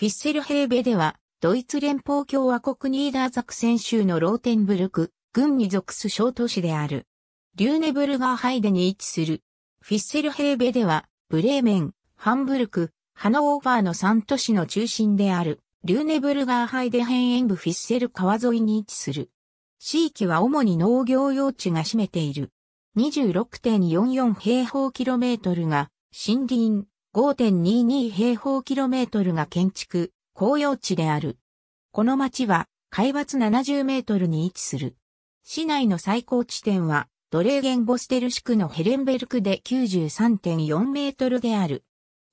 フィッセルヘーベでは、ドイツ連邦共和国ニーダーザクセン州のローテンブルク、軍に属す小都市である。リューネブルガーハイデに位置する。フィッセルヘーベでは、ブレーメン、ハンブルク、ハノーファーの3都市の中心である、リューネブルガーハイデ辺縁部フィッセル川沿いに位置する。地域は主に農業用地が占めている。26.44平方キロメートルが森林、5.22平方キロメートルが建築、公用地である。この町は、海抜70メートルに位置する。市内の最高地点は、ドレーゲンボステルシ区のヘレンベルクで93.4メートルである。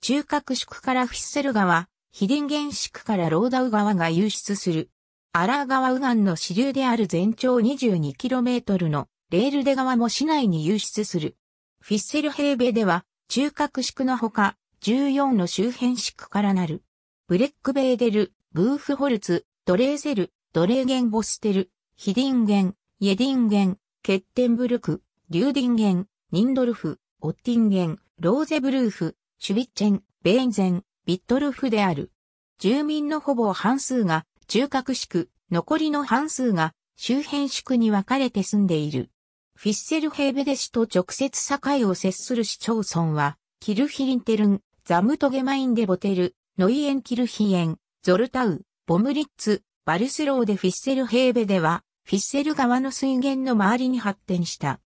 中核宿からフィッセル川、ヒディンゲン宿からローダウ川が流出する。アラー川右岸の支流である全長2 2トルのレールデ川も市内に流出する。フィッセルヘーベでは、中核宿のほか、14の周辺地区からなる。ブレックベーデル、ブーフホルツ、ドレーゼル、ドレーゲンボステル、ヒディンゲン、イェディンゲン、ケッテンブルク、リューディンゲン、ニンドルフ、オッティンゲン、ローゼブルーフ、シュビッチェン、ベーンゼン、ビットルフである。住民のほぼ半数が中核地区、残りの半数が周辺地区に分かれて住んでいる。フィッセルヘーベデ市と直接境を接する市町村は、キルヒリンテルン、ザムトゲマインでボテル、ノイエンキルヒエン、ゾルタウ、ボムリッツ、バルスローでフィッセルヘーベでは、フィッセル川の水源の周りに発展した。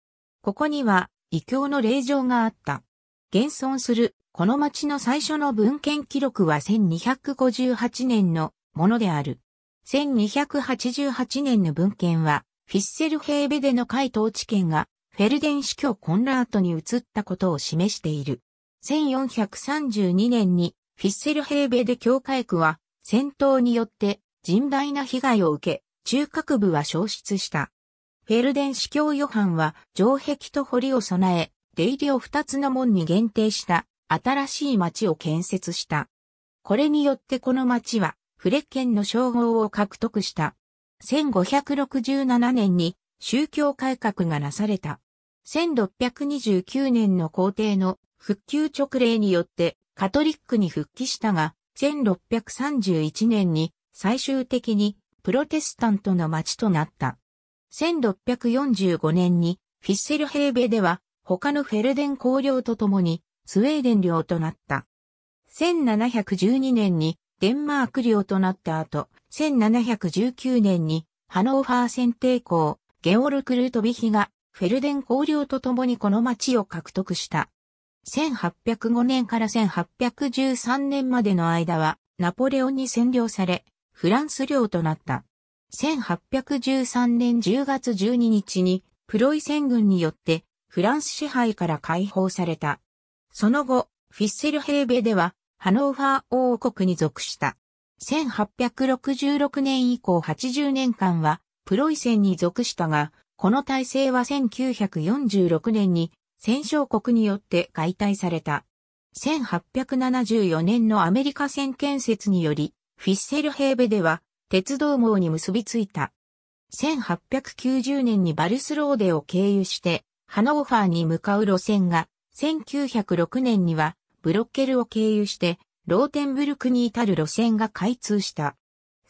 ここには、異教の霊場があった。現存する、この町の最初の文献記録は1258年のものである。1288年の文献は、フィッセルヘーベでの海統治権が、フェルデン司教コンラートに移ったことを示している。1432年にフィッセルヘーベで教会区は戦闘によって甚大な被害を受け、中核部は消失した。フェルデン司教ヨハンは城壁と堀を備え、出入りを二つの門に限定した新しい町を建設した。これによってこの町はフレッケンの称号を獲得した。1567年に宗教改革がなされた。1629年の皇帝の復旧直令によってカトリックに復帰したが、1631年に最終的にプロテスタントの町となった。1645年にフィッセルヘーベでは他のフェルデン公領とともにスウェーデン領となった。1712年にデンマーク領となった後、1719年にハノーファー選帝公、ゲオルク・ルートビヒがフェルデン公領と共にこの町を獲得した。1805年から1813年までの間は、ナポレオンに占領され、フランス領となった。1813年10月12日に、プロイセン軍によって、フランス支配から解放された。その後、フィッセルヘーベでは、ハノーファー王国に属した。1866年以降80年間は、プロイセンに属したが、この体制は1946年に戦勝国によって解体された。1874年のアメリカ戦建設により、フィッセルヘーベでは鉄道網に結びついた。1890年にバルスローデを経由して、ハノーファーに向かう路線が、1906年にはブロッケルを経由して、ローテンブルクに至る路線が開通した。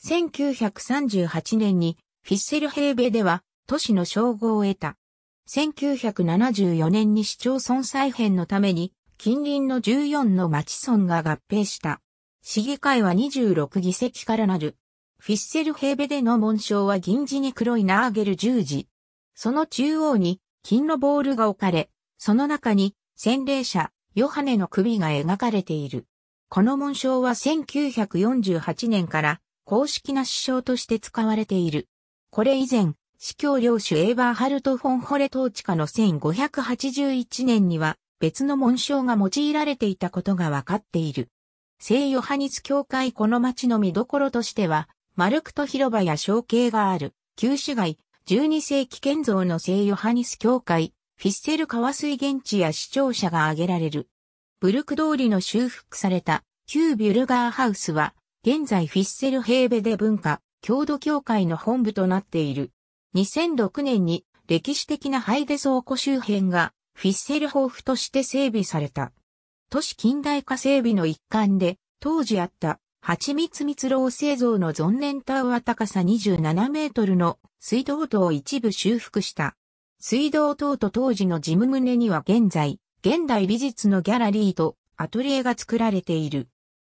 1938年にフィッセルヘーベでは都市の称号を得た。1974年に市町村再編のために、近隣の14の町村が合併した。市議会は26議席からなる。フィッセルヘーベでの紋章は銀地に黒いナーゲル十字。その中央に金のボールが置かれ、その中に洗礼者、ヨハネの首が描かれている。この紋章は1948年から公式な首標として使われている。これ以前、司教領主エーバーハルト・フォンホレ統治下の1581年には別の紋章が用いられていたことがわかっている。聖ヨハニス教会この町の見どころとしては、マルクト広場や象形がある、旧市街、12世紀建造の聖ヨハニス教会、フィッセル川水現地や市庁舎が挙げられる。ブルク通りの修復された旧ビュルガーハウスは、現在フィッセルヘーベで文化、郷土協会の本部となっている。2006年に歴史的なハイデ倉庫周辺がフィッセルホーフとして整備された。都市近代化整備の一環で、当時あった蜂蜜蜜楼製造の存念タウア。高さ27メートルの水道塔を一部修復した。水道塔と当時の事務棟には現在、現代美術のギャラリーとアトリエが作られている。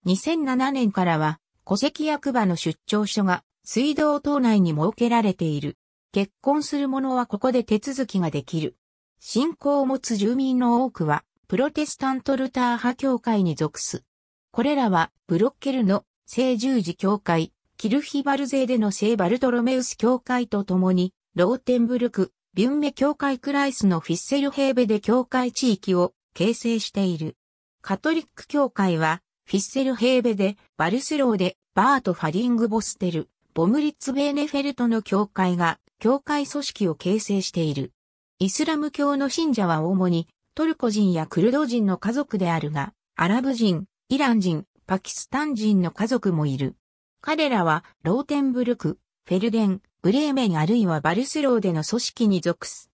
2007年からは戸籍役場の出張所が水道塔内に設けられている。結婚する者はここで手続きができる。信仰を持つ住民の多くは、プロテスタントルター派教会に属す。これらは、ブロッケルの聖十字教会、キルヒバルゼーでの聖バルトロメウス教会とともに、ローテンブルク、ビュンメ教会クライスのフィッセルヘーベで教会地域を形成している。カトリック教会は、フィッセルヘーベで、バルスローで、バート・ファリング・ボステル、ボムリッツ・ベーネフェルトの教会が教会組織を形成している。イスラム教の信者は主にトルコ人やクルド人の家族であるが、アラブ人、イラン人、パキスタン人の家族もいる。彼らはローテンブルク、フェルデン、ブレーメンあるいはバルスローでの組織に属す。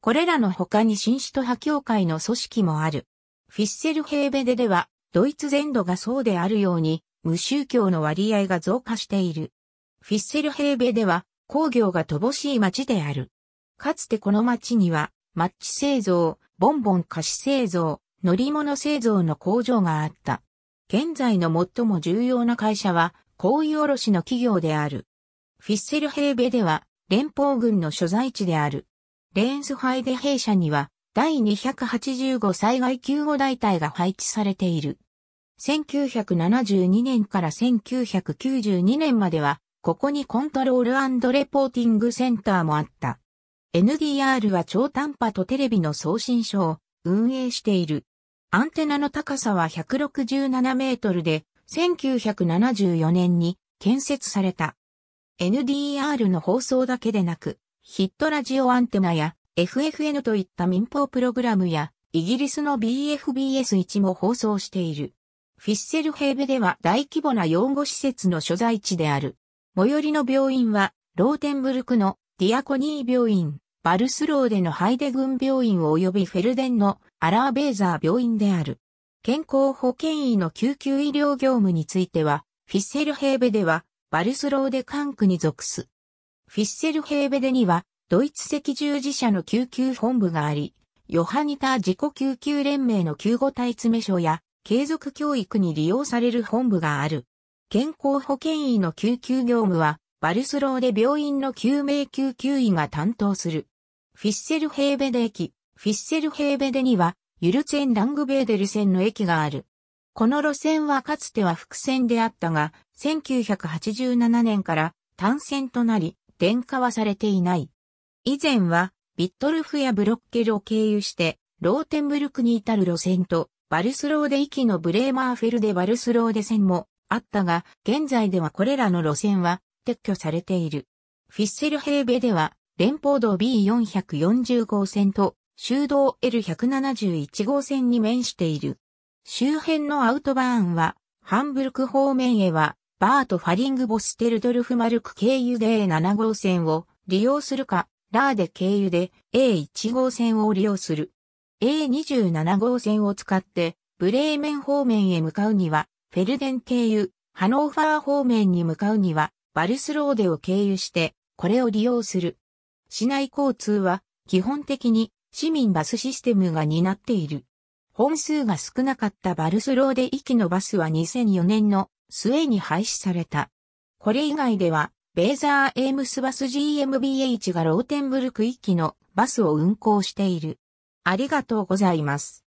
これらの他に新首都派教会の組織もある。フィッセルヘーベデでは、ドイツ全土がそうであるように、無宗教の割合が増加している。フィッセルヘーベデは、工業が乏しい町である。かつてこの町には、マッチ製造、ボンボン菓子製造、乗り物製造の工場があった。現在の最も重要な会社は、行為卸の企業である。フィッセルヘーベでは、連邦軍の所在地である。レーンスハイデ兵舎には、第285災害救護大隊が配置されている。1972年から1992年までは、ここにコントロールレポーティングセンターもあった。NDR は超短波とテレビの送信所を運営している。アンテナの高さは167メートルで、1974年に建設された。NDR の放送だけでなく、ヒットラジオアンテナや FFN といった民放プログラムや、イギリスの BFBS1 も放送している。フィッセルヘーベでは大規模な擁護施設の所在地である。最寄りの病院は、ローテンブルクのディアコニー病院、バルスローでのハイデ軍病院及びフェルデンのアラーベーザー病院である。健康保険医の救急医療業務については、フィッセルヘーベでは、バルスローで管区に属す。フィッセルヘーベでには、ドイツ赤十字社の救急本部があり、ヨハニタ自己救急連盟の救護隊詰所や、継続教育に利用される本部がある。健康保険医の救急業務は、バルスローで病院の救命救急医が担当する。フィッセルヘーベデ駅、フィッセルヘーベデには、ユルツェン・ラングベーデル線の駅がある。この路線はかつては伏線であったが、1987年から単線となり、電化はされていない。以前は、ビットルフやブロッケルを経由して、ローテンブルクに至る路線と、バルスローデ行きのブレーマーフェルデバルスローデ線もあったが、現在ではこれらの路線は撤去されている。フィッセルヘーベでは、連邦道 B440 号線と修道 L171 号線に面している。周辺のアウトバーンは、ハンブルク方面へは、バート・ファリング・ボステルドルフ・マルク経由で A7 号線を利用するか、ラーデ経由で A1 号線を利用する。A27 号線を使って、ブレーメン方面へ向かうには、フェルデン経由、ハノーファー方面に向かうには、バルスローデを経由して、これを利用する。市内交通は、基本的に市民バスシステムが担っている。本数が少なかったバルスローデ行きのバスは2004年の末に廃止された。これ以外では、ベーザーエームスバス GMBH がローテンブルク行きのバスを運行している。ありがとうございます。